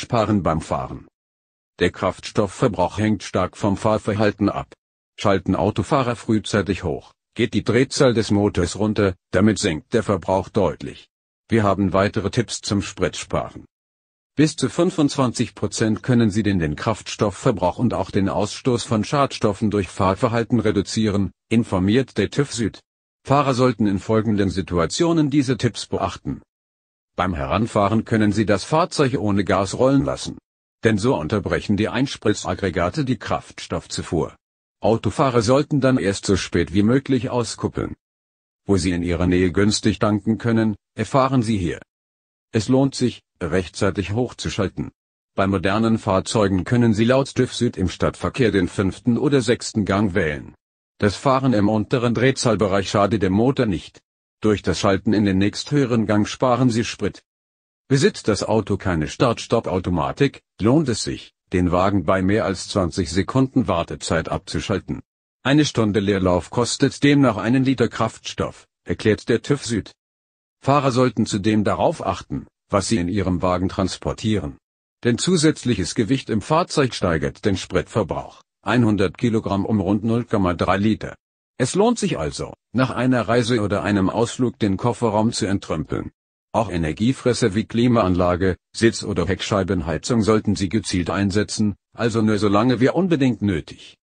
Sparen beim Fahren. Der Kraftstoffverbrauch hängt stark vom Fahrverhalten ab. Schalten Autofahrer frühzeitig hoch, geht die Drehzahl des Motors runter, damit sinkt der Verbrauch deutlich. Wir haben weitere Tipps zum Spritsparen. Bis zu 25% Prozent können Sie den, den Kraftstoffverbrauch und auch den Ausstoß von Schadstoffen durch Fahrverhalten reduzieren, informiert der TÜV Süd. Fahrer sollten in folgenden Situationen diese Tipps beachten. Beim Heranfahren können Sie das Fahrzeug ohne Gas rollen lassen. Denn so unterbrechen die Einspritzaggregate die Kraftstoffzufuhr. Autofahrer sollten dann erst so spät wie möglich auskuppeln. Wo Sie in Ihrer Nähe günstig tanken können, erfahren Sie hier. Es lohnt sich, rechtzeitig hochzuschalten. Bei modernen Fahrzeugen können Sie laut TÜV Süd im Stadtverkehr den fünften oder sechsten Gang wählen. Das Fahren im unteren Drehzahlbereich schadet dem Motor nicht. Durch das Schalten in den nächsthöheren Gang sparen Sie Sprit. Besitzt das Auto keine Start-Stopp-Automatik, lohnt es sich, den Wagen bei mehr als 20 Sekunden Wartezeit abzuschalten. Eine Stunde Leerlauf kostet demnach einen Liter Kraftstoff, erklärt der TÜV Süd. Fahrer sollten zudem darauf achten, was sie in ihrem Wagen transportieren. Denn zusätzliches Gewicht im Fahrzeug steigert den Spritverbrauch, 100 Kilogramm um rund 0,3 Liter. Es lohnt sich also, nach einer Reise oder einem Ausflug den Kofferraum zu entrümpeln. Auch Energiefresser wie Klimaanlage, Sitz- oder Heckscheibenheizung sollten Sie gezielt einsetzen, also nur solange wir unbedingt nötig.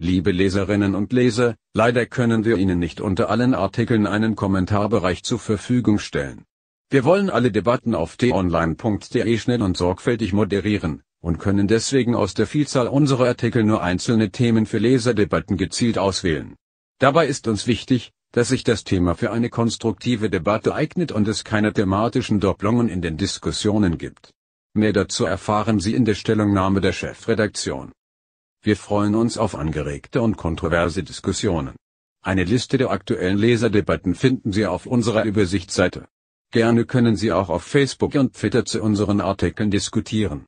Liebe Leserinnen und Leser, leider können wir Ihnen nicht unter allen Artikeln einen Kommentarbereich zur Verfügung stellen. Wir wollen alle Debatten auf t-online.de schnell und sorgfältig moderieren und können deswegen aus der Vielzahl unserer Artikel nur einzelne Themen für Leserdebatten gezielt auswählen. Dabei ist uns wichtig, dass sich das Thema für eine konstruktive Debatte eignet und es keine thematischen Doppelungen in den Diskussionen gibt. Mehr dazu erfahren Sie in der Stellungnahme der Chefredaktion. Wir freuen uns auf angeregte und kontroverse Diskussionen. Eine Liste der aktuellen Leserdebatten finden Sie auf unserer Übersichtsseite. Gerne können Sie auch auf Facebook und Twitter zu unseren Artikeln diskutieren.